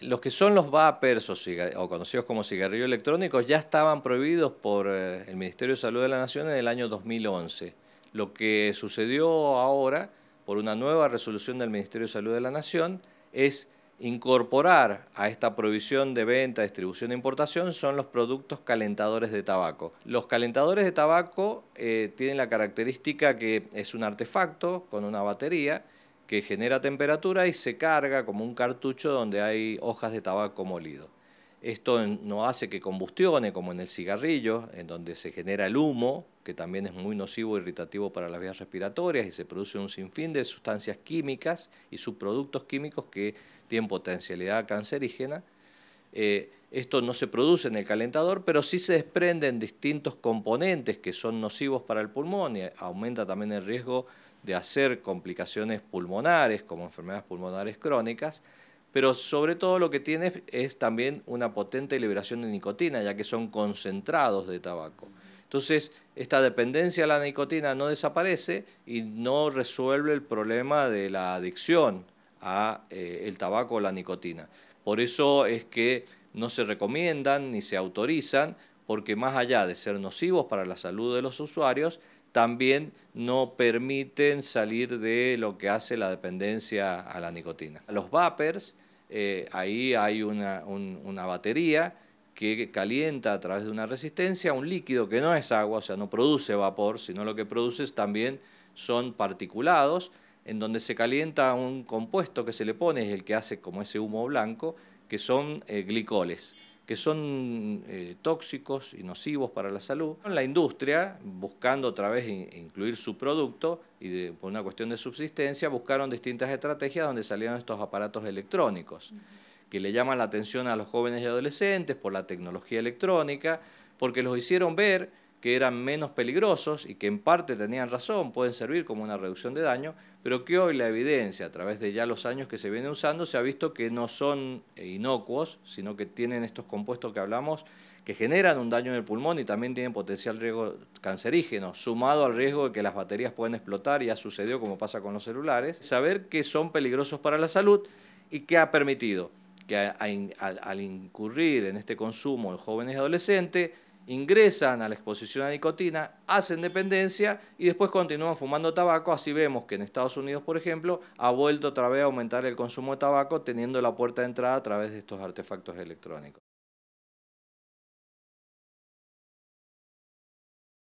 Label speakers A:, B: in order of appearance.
A: Los que son los vapers o, conocidos como cigarrillos electrónicos ya estaban prohibidos por eh, el Ministerio de Salud de la Nación en el año 2011. Lo que sucedió ahora, por una nueva resolución del Ministerio de Salud de la Nación, es incorporar a esta prohibición de venta, distribución e importación son los productos calentadores de tabaco. Los calentadores de tabaco eh, tienen la característica que es un artefacto con una batería que genera temperatura y se carga como un cartucho donde hay hojas de tabaco molido. Esto no hace que combustione como en el cigarrillo, en donde se genera el humo, que también es muy nocivo e irritativo para las vías respiratorias y se produce un sinfín de sustancias químicas y subproductos químicos que tienen potencialidad cancerígena. Eh, esto no se produce en el calentador, pero sí se desprenden distintos componentes que son nocivos para el pulmón y aumenta también el riesgo de hacer complicaciones pulmonares, como enfermedades pulmonares crónicas, pero sobre todo lo que tiene es también una potente liberación de nicotina, ya que son concentrados de tabaco. Entonces, esta dependencia a la nicotina no desaparece y no resuelve el problema de la adicción al eh, tabaco o la nicotina. Por eso es que no se recomiendan ni se autorizan porque más allá de ser nocivos para la salud de los usuarios, también no permiten salir de lo que hace la dependencia a la nicotina. Los vapers, eh, ahí hay una, una batería que calienta a través de una resistencia un líquido que no es agua, o sea, no produce vapor, sino lo que produce también son particulados, en donde se calienta un compuesto que se le pone, es el que hace como ese humo blanco, que son eh, glicoles, que son eh, tóxicos y nocivos para la salud. La industria, buscando otra vez incluir su producto y por una cuestión de subsistencia, buscaron distintas estrategias donde salieron estos aparatos electrónicos, que le llaman la atención a los jóvenes y adolescentes por la tecnología electrónica, porque los hicieron ver que eran menos peligrosos y que en parte tenían razón, pueden servir como una reducción de daño, pero que hoy la evidencia, a través de ya los años que se viene usando, se ha visto que no son eh, inocuos, sino que tienen estos compuestos que hablamos que generan un daño en el pulmón y también tienen potencial riesgo cancerígeno, sumado al riesgo de que las baterías pueden explotar, y ha sucedido como pasa con los celulares, saber que son peligrosos para la salud y que ha permitido que al, al incurrir en este consumo en jóvenes y adolescentes, ingresan a la exposición a nicotina, hacen dependencia y después continúan fumando tabaco. Así vemos que en Estados Unidos, por ejemplo, ha vuelto otra vez a aumentar el consumo de tabaco teniendo la puerta de entrada a través de estos artefactos electrónicos.